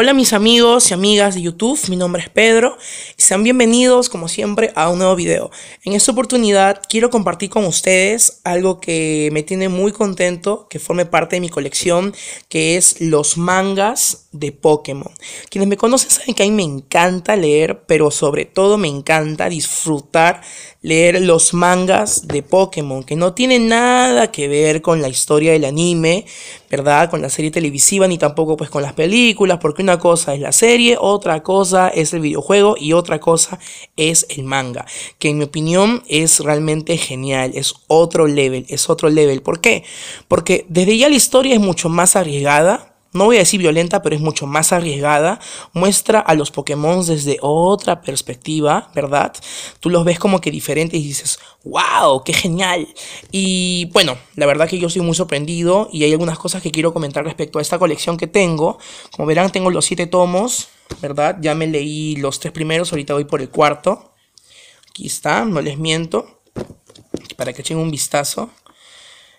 Hola mis amigos y amigas de YouTube, mi nombre es Pedro y sean bienvenidos como siempre a un nuevo video. En esta oportunidad quiero compartir con ustedes algo que me tiene muy contento, que forme parte de mi colección, que es los mangas de Pokémon. Quienes me conocen saben que a mí me encanta leer, pero sobre todo me encanta disfrutar leer los mangas de Pokémon, que no tienen nada que ver con la historia del anime, ¿verdad? Con la serie televisiva ni tampoco pues con las películas, porque una cosa es la serie, otra cosa es el videojuego y otra cosa es el manga, que en mi opinión es realmente genial, es otro level, es otro level. ¿Por qué? Porque desde ya la historia es mucho más arriesgada, no voy a decir violenta, pero es mucho más arriesgada, muestra a los Pokémon desde otra perspectiva, ¿verdad? Tú los ves como que diferentes y dices, wow, qué genial. Y bueno, la verdad que yo estoy muy sorprendido y hay algunas cosas que quiero comentar respecto a esta colección que tengo. Como verán, tengo los siete tomos, ¿verdad? Ya me leí los tres primeros, ahorita voy por el cuarto. Aquí está, no les miento, para que echen un vistazo.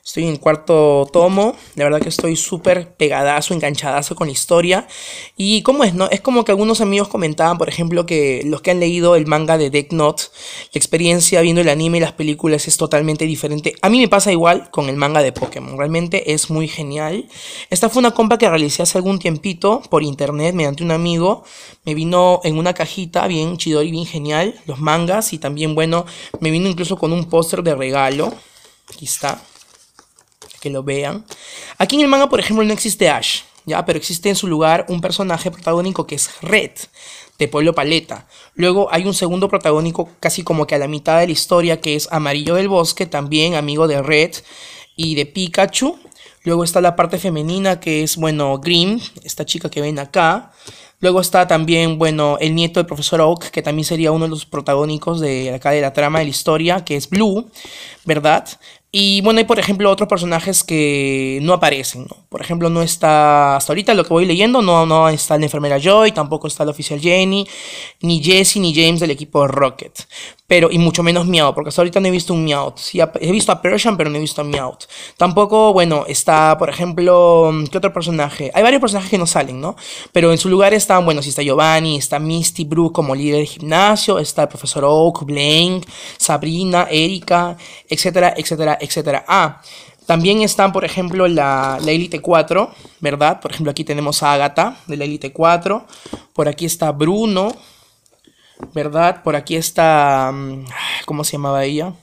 Estoy en cuarto tomo, la verdad que estoy súper pegadazo, enganchadazo con la historia. Y cómo es, ¿no? Es como que algunos amigos comentaban, por ejemplo, que los que han leído el manga de Deck Knot. la experiencia viendo el anime y las películas es totalmente diferente. A mí me pasa igual con el manga de Pokémon, realmente es muy genial. Esta fue una compra que realicé hace algún tiempito por internet mediante un amigo. Me vino en una cajita bien chido y bien genial, los mangas y también, bueno, me vino incluso con un póster de regalo. Aquí está que lo vean. Aquí en el manga, por ejemplo, no existe Ash, ¿ya? Pero existe en su lugar un personaje protagónico que es Red, de Pueblo Paleta. Luego hay un segundo protagónico casi como que a la mitad de la historia, que es Amarillo del Bosque, también amigo de Red y de Pikachu. Luego está la parte femenina, que es, bueno, Grim, esta chica que ven acá. Luego está también, bueno, el nieto del profesor Oak, que también sería uno de los protagónicos de acá de la trama de la historia, que es Blue, ¿verdad? Y bueno, hay por ejemplo otros personajes que no aparecen, ¿no? Por ejemplo, no está, hasta ahorita lo que voy leyendo, no, no está la enfermera Joy, tampoco está El oficial Jenny, ni Jesse, ni James del equipo Rocket. Pero, y mucho menos Meowth, porque hasta ahorita no he visto un Meowth. he visto a Persian, pero no he visto a Meowth. Tampoco, bueno, está, por ejemplo, ¿qué otro personaje? Hay varios personajes que no salen, ¿no? Pero en su lugar está bueno, si está Giovanni, está Misty Bru como líder de gimnasio, está el profesor Oak, Blaine, Sabrina, Erika, etcétera, etcétera, etcétera. Ah, también están, por ejemplo, la, la Elite 4, ¿verdad? Por ejemplo, aquí tenemos a Agatha de la Elite 4. Por aquí está Bruno, ¿verdad? Por aquí está. Mm, ¿Cómo se llamaba ella?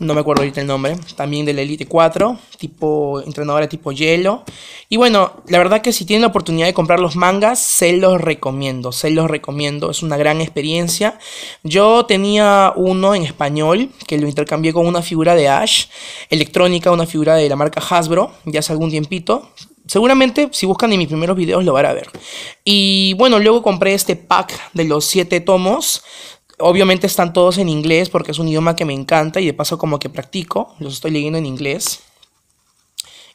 no me acuerdo ahorita el nombre, también de la Elite 4, tipo entrenadora tipo hielo. Y bueno, la verdad que si tienen la oportunidad de comprar los mangas, se los recomiendo, se los recomiendo, es una gran experiencia. Yo tenía uno en español que lo intercambié con una figura de Ash, electrónica, una figura de la marca Hasbro, ya hace algún tiempito, Seguramente si buscan en mis primeros videos lo van a ver. Y bueno, luego compré este pack de los 7 tomos Obviamente están todos en inglés porque es un idioma que me encanta y de paso como que practico, los estoy leyendo en inglés.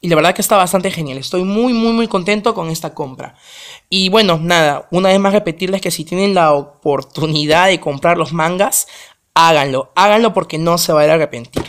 Y la verdad que está bastante genial, estoy muy, muy, muy contento con esta compra. Y bueno, nada, una vez más repetirles que si tienen la oportunidad de comprar los mangas, háganlo, háganlo porque no se va a arrepentir.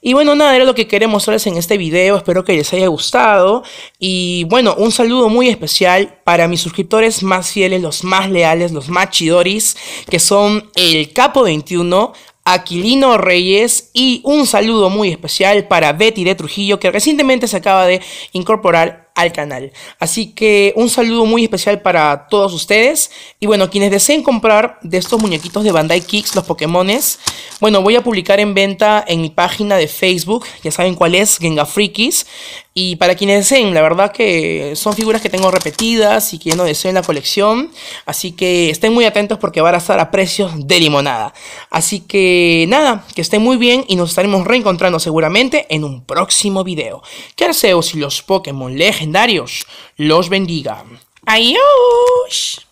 Y bueno, nada, era lo que quería mostrarles en este video, espero que les haya gustado. Y bueno, un saludo muy especial para mis suscriptores más fieles, los más leales, los más chidoris, que son el Capo21, Aquilino Reyes y un saludo muy especial para Betty de Trujillo que recientemente se acaba de incorporar al canal. Así que un saludo muy especial para todos ustedes. Y bueno, quienes deseen comprar de estos muñequitos de Bandai Kicks, los Pokémones, bueno, voy a publicar en venta en mi página de Facebook, ya saben cuál es, Genga Freakies. Y para quienes deseen, la verdad que son figuras que tengo repetidas y que no deseen la colección. Así que estén muy atentos porque van a estar a precios de limonada. Así que nada, que estén muy bien y nos estaremos reencontrando seguramente en un próximo video. Que Arceus y los Pokémon legendarios los bendiga. Adiós.